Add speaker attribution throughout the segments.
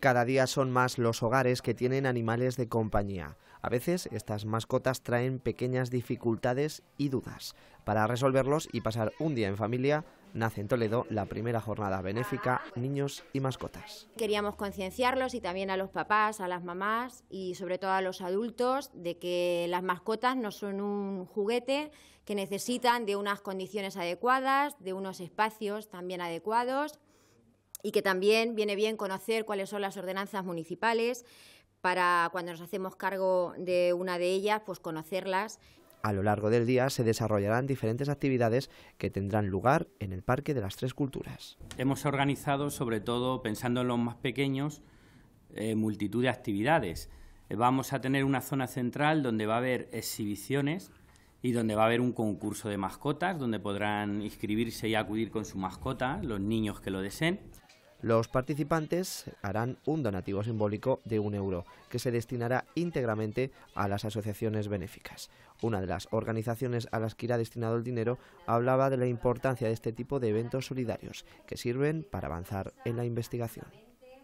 Speaker 1: Cada día son más los hogares que tienen animales de compañía. A veces estas mascotas traen pequeñas dificultades y dudas. Para resolverlos y pasar un día en familia, nace en Toledo la primera jornada benéfica Niños y Mascotas.
Speaker 2: Queríamos concienciarlos y también a los papás, a las mamás y sobre todo a los adultos de que las mascotas no son un juguete, que necesitan de unas condiciones adecuadas, de unos espacios también adecuados y que también viene bien conocer cuáles son las ordenanzas municipales para cuando nos hacemos cargo de una de ellas, pues conocerlas.
Speaker 1: A lo largo del día se desarrollarán diferentes actividades que tendrán lugar en el Parque de las Tres Culturas.
Speaker 3: Hemos organizado, sobre todo pensando en los más pequeños, eh, multitud de actividades. Eh, vamos a tener una zona central donde va a haber exhibiciones y donde va a haber un concurso de mascotas, donde podrán inscribirse y acudir con su mascota los niños que lo deseen.
Speaker 1: Los participantes harán un donativo simbólico de un euro, que se destinará íntegramente a las asociaciones benéficas. Una de las organizaciones a las que irá destinado el dinero hablaba de la importancia de este tipo de eventos solidarios, que sirven para avanzar en la investigación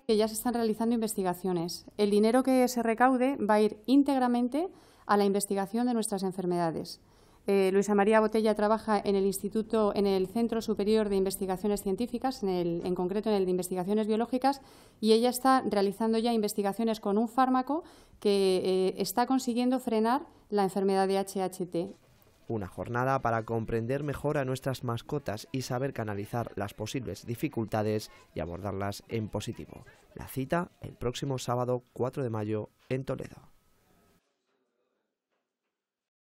Speaker 4: ya se están realizando investigaciones. El dinero que se recaude va a ir íntegramente a la investigación de nuestras enfermedades. Eh, Luisa María Botella trabaja en el Instituto, en el Centro Superior de Investigaciones Científicas, en, concreto en el de Investigaciones Biológicas, y ella está realizando ya investigaciones con un fármaco que eh, está consiguiendo frenar la enfermedad de HHT.
Speaker 1: Una jornada para comprender mejor a nuestras mascotas y saber canalizar las posibles dificultades y abordarlas en positivo. La cita el próximo sábado 4 de mayo en Toledo.